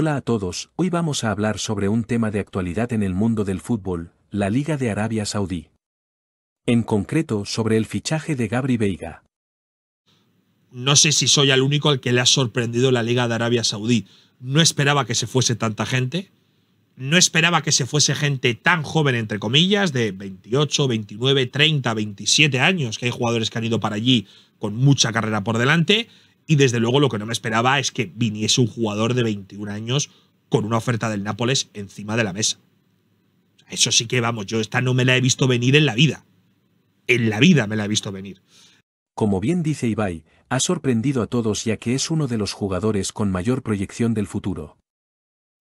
Hola a todos, hoy vamos a hablar sobre un tema de actualidad en el mundo del fútbol, la Liga de Arabia Saudí. En concreto, sobre el fichaje de Gabri Veiga. No sé si soy el único al que le ha sorprendido la Liga de Arabia Saudí. No esperaba que se fuese tanta gente. No esperaba que se fuese gente tan joven, entre comillas, de 28, 29, 30, 27 años, que hay jugadores que han ido para allí con mucha carrera por delante. Y desde luego lo que no me esperaba es que viniese un jugador de 21 años con una oferta del Nápoles encima de la mesa. Eso sí que, vamos, yo esta no me la he visto venir en la vida. En la vida me la he visto venir. Como bien dice Ibai, ha sorprendido a todos ya que es uno de los jugadores con mayor proyección del futuro.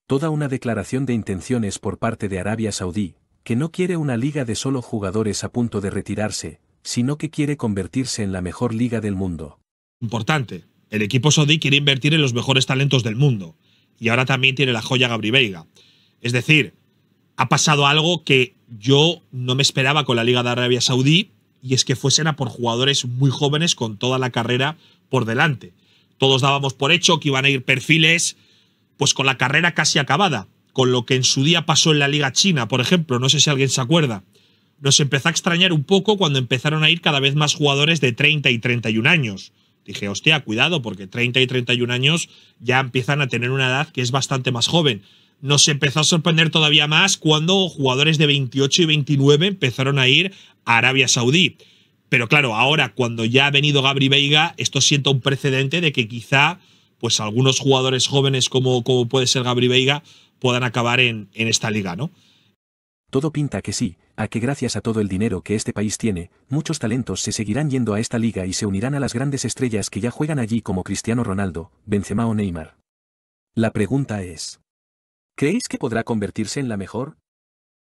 Toda una declaración de intenciones por parte de Arabia Saudí, que no quiere una liga de solo jugadores a punto de retirarse, sino que quiere convertirse en la mejor liga del mundo. Importante, el equipo saudí quiere invertir en los mejores talentos del mundo. Y ahora también tiene la joya Gabri Es decir, ha pasado algo que yo no me esperaba con la Liga de Arabia Saudí, y es que fuesen a por jugadores muy jóvenes con toda la carrera por delante. Todos dábamos por hecho que iban a ir perfiles pues con la carrera casi acabada, con lo que en su día pasó en la Liga China, por ejemplo, no sé si alguien se acuerda. Nos empezó a extrañar un poco cuando empezaron a ir cada vez más jugadores de 30 y 31 años dije, hostia, cuidado, porque 30 y 31 años ya empiezan a tener una edad que es bastante más joven. Nos empezó a sorprender todavía más cuando jugadores de 28 y 29 empezaron a ir a Arabia Saudí. Pero claro, ahora cuando ya ha venido Gabri Veiga, esto sienta un precedente de que quizá pues algunos jugadores jóvenes como, como puede ser Gabri Veiga puedan acabar en esta liga, ¿no? Todo pinta que sí, a que gracias a todo el dinero que este país tiene, muchos talentos se seguirán yendo a esta liga y se unirán a las grandes estrellas que ya juegan allí como Cristiano Ronaldo, Benzema o Neymar. La pregunta es, ¿creéis que podrá convertirse en la mejor,